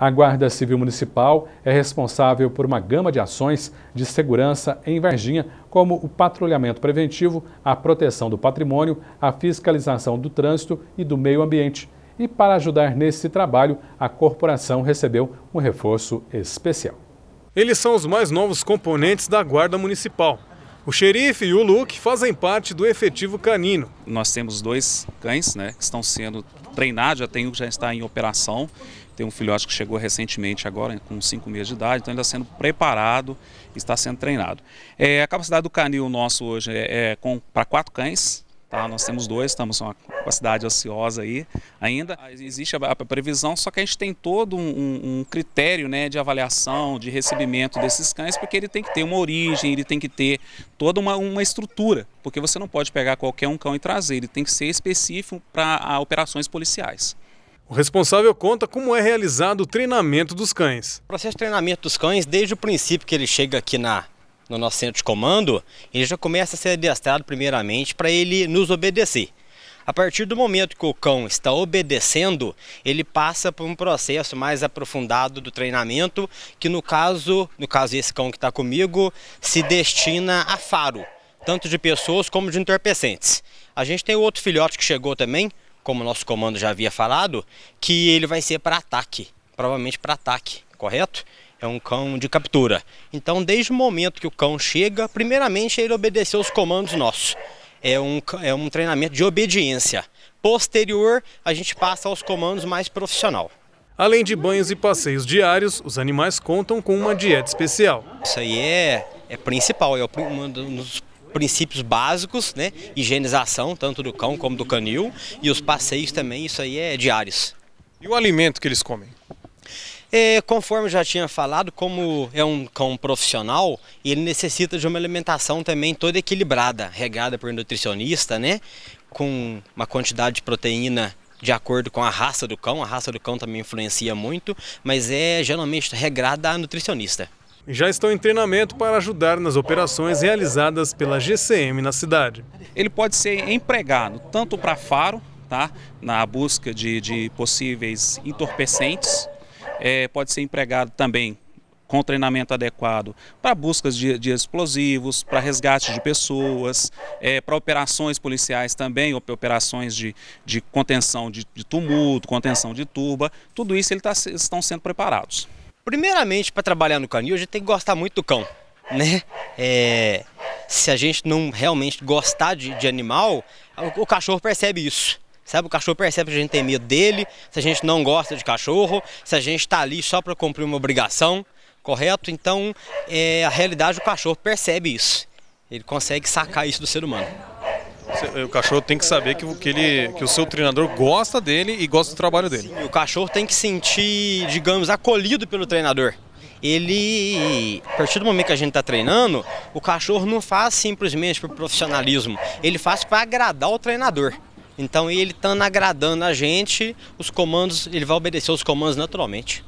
A Guarda Civil Municipal é responsável por uma gama de ações de segurança em Varginha, como o patrulhamento preventivo, a proteção do patrimônio, a fiscalização do trânsito e do meio ambiente. E para ajudar nesse trabalho, a corporação recebeu um reforço especial. Eles são os mais novos componentes da Guarda Municipal. O xerife e o Luke fazem parte do efetivo canino. Nós temos dois cães né, que estão sendo treinar, já tem um que já está em operação, tem um filhote que chegou recentemente agora, com 5 meses de idade, então ele está sendo preparado, está sendo treinado. É, a capacidade do canil nosso hoje é, é para quatro cães, Tá? Nós temos dois, estamos uma capacidade ociosa aí ainda. Existe a previsão, só que a gente tem todo um, um, critério né, de avaliação, de recebimento desses cães, porque ele tem que ter uma origem, ele tem que ter toda uma, uma estrutura, porque você não pode pegar qualquer um cão e trazer, ele tem que ser específico para operações policiais. O responsável conta como é realizado o treinamento dos cães. O processo de treinamento dos cães, desde o princípio que ele chega aqui na, no nosso centro de comando, ele já começa a ser adestrado primeiramente para ele nos obedecer. A partir do momento que o cão está obedecendo, ele passa por um processo mais aprofundado do treinamento, que no caso, no caso esse cão que está comigo, se destina a faro, tanto de pessoas como de entorpecentes. A gente tem outro filhote que chegou também, como o nosso comando já havia falado, que ele vai ser para ataque, provavelmente para ataque, correto? é um cão de captura. Então, desde o momento que o cão chega, primeiramente ele obedeceu os comandos nossos. É um, é um treinamento de obediência. Posterior, a gente passa aos comandos mais profissional. Além de banhos e passeios diários, os animais contam com uma dieta especial. Isso aí é, é principal, é um dos princípios básicos, né? Higienização, tanto do cão como do canil. E os passeios também, isso aí é diários. E o alimento que eles comem? É, conforme já tinha falado, como é um cão profissional, ele necessita de uma alimentação também toda equilibrada, regada por nutricionista, né? Com uma quantidade de proteína de acordo com a raça do cão. A raça do cão também influencia muito, mas é geralmente regrada a nutricionista. Já estão em treinamento para ajudar nas operações realizadas pela GCM na cidade. Ele pode ser empregado tanto para faro, tá? na busca de, de possíveis entorpecentes, é, pode ser empregado também com treinamento adequado para buscas de, de explosivos, para resgate de pessoas, é, para operações policiais também, operações de, de contenção de, de tumulto, contenção de turba, tudo isso eles tá, estão sendo preparados. Primeiramente, para trabalhar no canil, a gente tem que gostar muito do cão, né? É, se a gente não realmente gostar de, de animal, o, o cachorro percebe isso. Sabe, o cachorro percebe se a gente tem medo dele, se a gente não gosta de cachorro, se a gente está ali só para cumprir uma obrigação, correto? Então, é, a realidade, o cachorro percebe isso. Ele consegue sacar isso do ser humano. O cachorro tem que saber que, que, ele, que o seu treinador gosta dele e gosta do trabalho dele. Sim, o cachorro tem que sentir, digamos, acolhido pelo treinador. Ele, a partir do momento que a gente está treinando, o cachorro não faz simplesmente por profissionalismo, ele faz para agradar o treinador. Então ele estando agradando a gente, os comandos, ele vai obedecer os comandos naturalmente.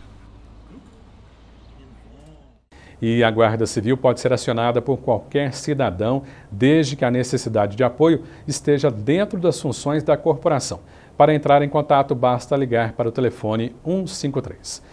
E a Guarda Civil pode ser acionada por qualquer cidadão, desde que a necessidade de apoio esteja dentro das funções da corporação. Para entrar em contato, basta ligar para o telefone 153.